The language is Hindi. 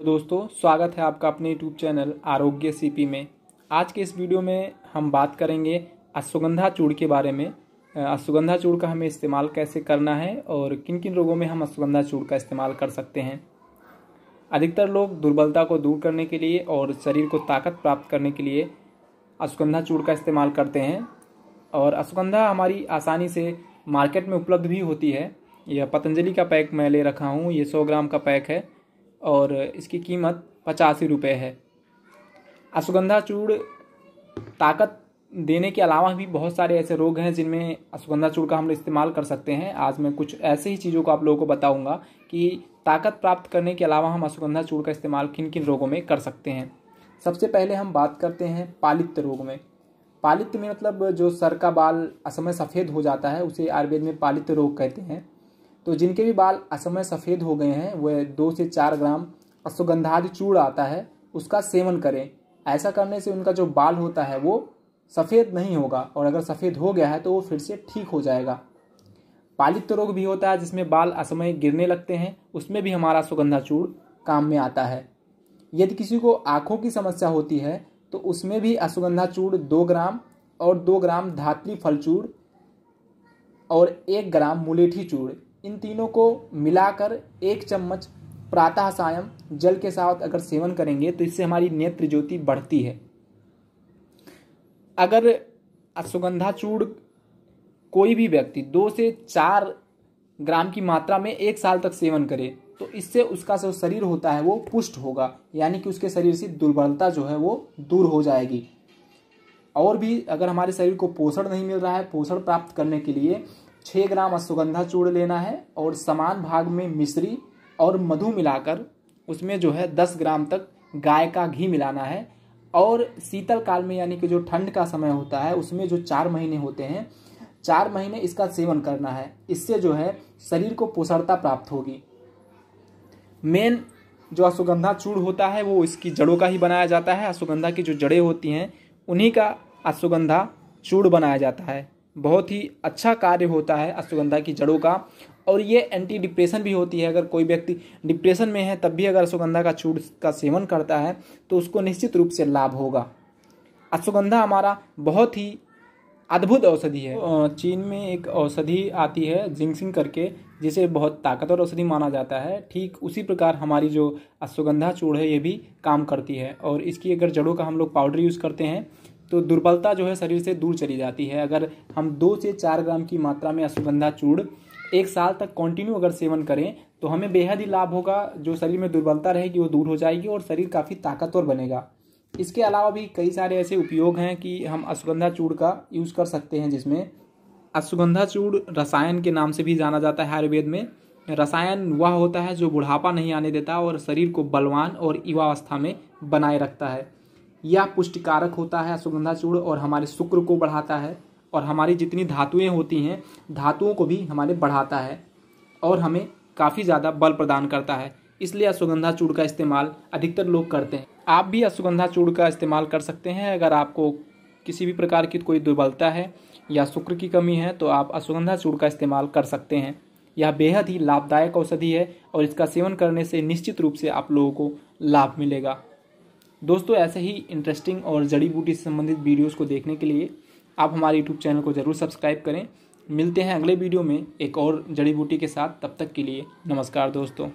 तो दोस्तों स्वागत है आपका अपने यूट्यूब चैनल आरोग्य सीपी में आज के इस वीडियो में हम बात करेंगे अश्वगंधा चूड़ के बारे में अश्वगंधा चूड़ का हमें इस्तेमाल कैसे करना है और किन किन रोगों में हम अश्वगंधा चूड़ का इस्तेमाल कर सकते हैं अधिकतर लोग दुर्बलता को दूर करने के लिए और शरीर को ताकत प्राप्त करने के लिए अश्वगंधा चूड़ का इस्तेमाल करते हैं और अश्वगंधा हमारी आसानी से मार्केट में उपलब्ध भी होती है यह पतंजलि का पैक मैं ले रखा हूँ ये सौ ग्राम का पैक है और इसकी कीमत पचासी रुपये है अश्वगंधा चूड़ ताकत देने के अलावा भी बहुत सारे ऐसे रोग हैं जिनमें अश्वगंधा चूड़ का हम लोग इस्तेमाल कर सकते हैं आज मैं कुछ ऐसे ही चीज़ों को आप लोगों को बताऊंगा कि ताकत प्राप्त करने के अलावा हम अश्वगंधा चूड़ का इस्तेमाल किन किन रोगों में कर सकते हैं सबसे पहले हम बात करते हैं पालित्य रोग में पालित्य में मतलब जो सर का बाल असमय सफ़ेद हो जाता है उसे आयुर्वेद में पालित्य रोग कहते हैं तो जिनके भी बाल असमय सफ़ेद हो गए हैं वह दो से चार ग्राम अश्वगंधादि चूड़ आता है उसका सेवन करें ऐसा करने से उनका जो बाल होता है वो सफ़ेद नहीं होगा और अगर सफ़ेद हो गया है तो वो फिर से ठीक हो जाएगा पालित रोग भी होता है जिसमें बाल असमय गिरने लगते हैं उसमें भी हमारा सुगंधा चूड़ काम में आता है यदि किसी को आँखों की समस्या होती है तो उसमें भी अश्वगंधा चूड़ दो ग्राम और दो ग्राम धात्री फलचूर और एक ग्राम मुलेठी चूड़ इन तीनों को मिलाकर एक चम्मच प्रातः सायम जल के साथ अगर सेवन करेंगे तो इससे हमारी नेत्र ज्योति बढ़ती है अगर अश्वगंधा चूड़ कोई भी व्यक्ति दो से चार ग्राम की मात्रा में एक साल तक सेवन करे तो इससे उसका जो शरीर होता है वो पुष्ट होगा यानी कि उसके शरीर से दुर्बलता जो है वो दूर हो जाएगी और भी अगर हमारे शरीर को पोषण नहीं मिल रहा है पोषण प्राप्त करने के लिए छः ग्राम अश्वगंधा चूर्ण लेना है और समान भाग में मिश्री और मधु मिलाकर उसमें जो है दस ग्राम तक गाय का घी मिलाना है और शीतल काल में यानी कि जो ठंड का समय होता है उसमें जो चार महीने होते हैं चार महीने इसका सेवन करना है इससे जो है शरीर को पोषणता प्राप्त होगी मेन जो अश्वगंधा चूड़ होता है वो इसकी जड़ों का ही बनाया जाता है अश्वगंधा की जो जड़ें होती हैं उन्हीं का अश्वगंधा चूड़ बनाया जाता है बहुत ही अच्छा कार्य होता है अश्वगंधा की जड़ों का और ये एंटी डिप्रेशन भी होती है अगर कोई व्यक्ति डिप्रेशन में है तब भी अगर अश्वगंधा का चूड़ का सेवन करता है तो उसको निश्चित रूप से लाभ होगा अश्वगंधा हमारा बहुत ही अद्भुत औषधि है चीन में एक औषधि आती है जिंगसिंग करके जिसे बहुत ताकतवर औषधि माना जाता है ठीक उसी प्रकार हमारी जो अश्वगंधा चूड़ है ये भी काम करती है और इसकी अगर जड़ों का हम लोग पाउडर यूज़ करते हैं तो दुर्बलता जो है शरीर से दूर चली जाती है अगर हम दो से चार ग्राम की मात्रा में अश्वगंधा चूर्ण एक साल तक कंटिन्यू अगर सेवन करें तो हमें बेहद ही लाभ होगा जो शरीर में दुर्बलता रहेगी वो दूर हो जाएगी और शरीर काफ़ी ताकतवर बनेगा इसके अलावा भी कई सारे ऐसे उपयोग हैं कि हम अश्वगंधा चूड़ का यूज़ कर सकते हैं जिसमें अश्वगंधा चूड़ रसायन के नाम से भी जाना जाता है आयुर्वेद में रसायन वह होता है जो बुढ़ापा नहीं आने देता और शरीर को बलवान और युवावस्था में बनाए रखता है यह पुष्टिकारक होता है सुगंधा चूर्ण और हमारे शुक्र को बढ़ाता है और हमारी जितनी धातुएं होती हैं धातुओं को भी हमारे बढ़ाता है और हमें काफ़ी ज़्यादा बल प्रदान करता है इसलिए अश्वगंधा चूड़ का इस्तेमाल अधिकतर लोग करते हैं आप भी अश्वगंधा चूड़ का इस्तेमाल कर सकते हैं अगर आपको किसी भी प्रकार की कोई दुर्बलता है या शुक्र की कमी है तो आप अश्वगंधा चूड़ का इस्तेमाल कर सकते हैं यह बेहद ही लाभदायक औषधि है और इसका सेवन करने से निश्चित रूप से आप लोगों को लाभ मिलेगा दोस्तों ऐसे ही इंटरेस्टिंग और जड़ी बूटी से संबंधित वीडियोज़ को देखने के लिए आप हमारे यूट्यूब चैनल को ज़रूर सब्सक्राइब करें मिलते हैं अगले वीडियो में एक और जड़ी बूटी के साथ तब तक के लिए नमस्कार दोस्तों